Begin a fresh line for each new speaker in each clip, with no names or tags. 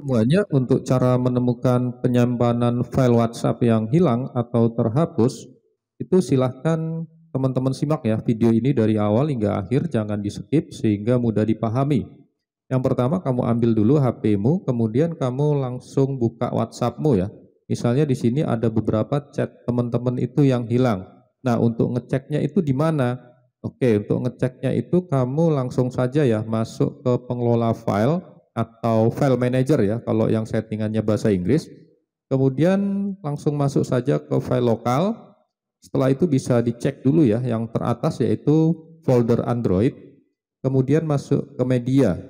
Semuanya untuk cara menemukan penyimpanan file WhatsApp yang hilang atau terhapus, itu silahkan teman-teman simak ya video ini dari awal hingga akhir, jangan di skip sehingga mudah dipahami. Yang pertama kamu ambil dulu HP-mu, kemudian kamu langsung buka WhatsApp-mu ya. Misalnya di sini ada beberapa chat teman-teman itu yang hilang. Nah untuk ngeceknya itu di mana? Oke, untuk ngeceknya itu kamu langsung saja ya masuk ke pengelola file, atau file manager ya kalau yang settingannya bahasa Inggris. Kemudian langsung masuk saja ke file lokal. Setelah itu bisa dicek dulu ya yang teratas yaitu folder Android. Kemudian masuk ke media.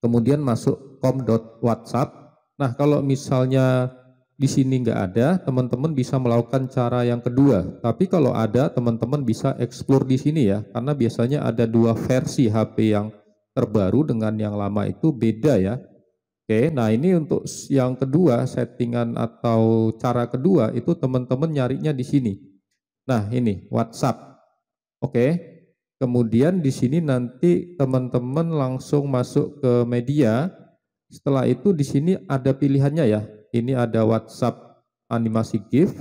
Kemudian masuk com.whatsapp. Nah kalau misalnya di sini nggak ada, teman-teman bisa melakukan cara yang kedua. Tapi kalau ada, teman-teman bisa explore di sini ya, karena biasanya ada dua versi HP yang terbaru dengan yang lama itu beda ya. Oke, nah ini untuk yang kedua, settingan atau cara kedua itu teman-teman nyarinya di sini. Nah, ini WhatsApp. Oke. Kemudian di sini nanti teman-teman langsung masuk ke media. Setelah itu di sini ada pilihannya ya. Ini ada WhatsApp animasi GIF,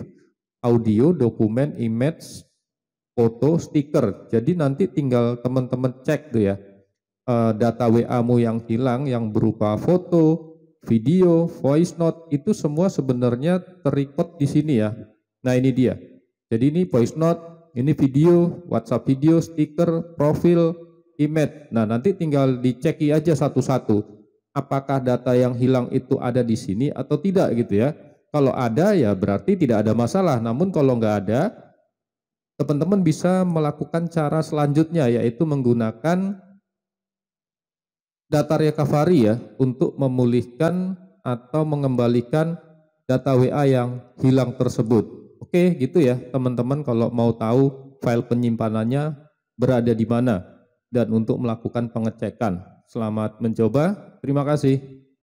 audio, dokumen, image, foto, stiker. Jadi nanti tinggal teman-teman cek tuh ya. Eh, data WA-mu yang hilang yang berupa foto, video, voice note itu semua sebenarnya terikut di sini ya. Nah, ini dia. Jadi ini voice note, ini video, WhatsApp video, stiker, profil, image. Nah, nanti tinggal diceki aja satu-satu. Apakah data yang hilang itu ada di sini atau tidak gitu ya. Kalau ada ya berarti tidak ada masalah. Namun kalau nggak ada, teman-teman bisa melakukan cara selanjutnya yaitu menggunakan data recovery ya untuk memulihkan atau mengembalikan data WA yang hilang tersebut. Oke, gitu ya teman-teman kalau mau tahu file penyimpanannya berada di mana dan untuk melakukan pengecekan. Selamat mencoba. Terima kasih.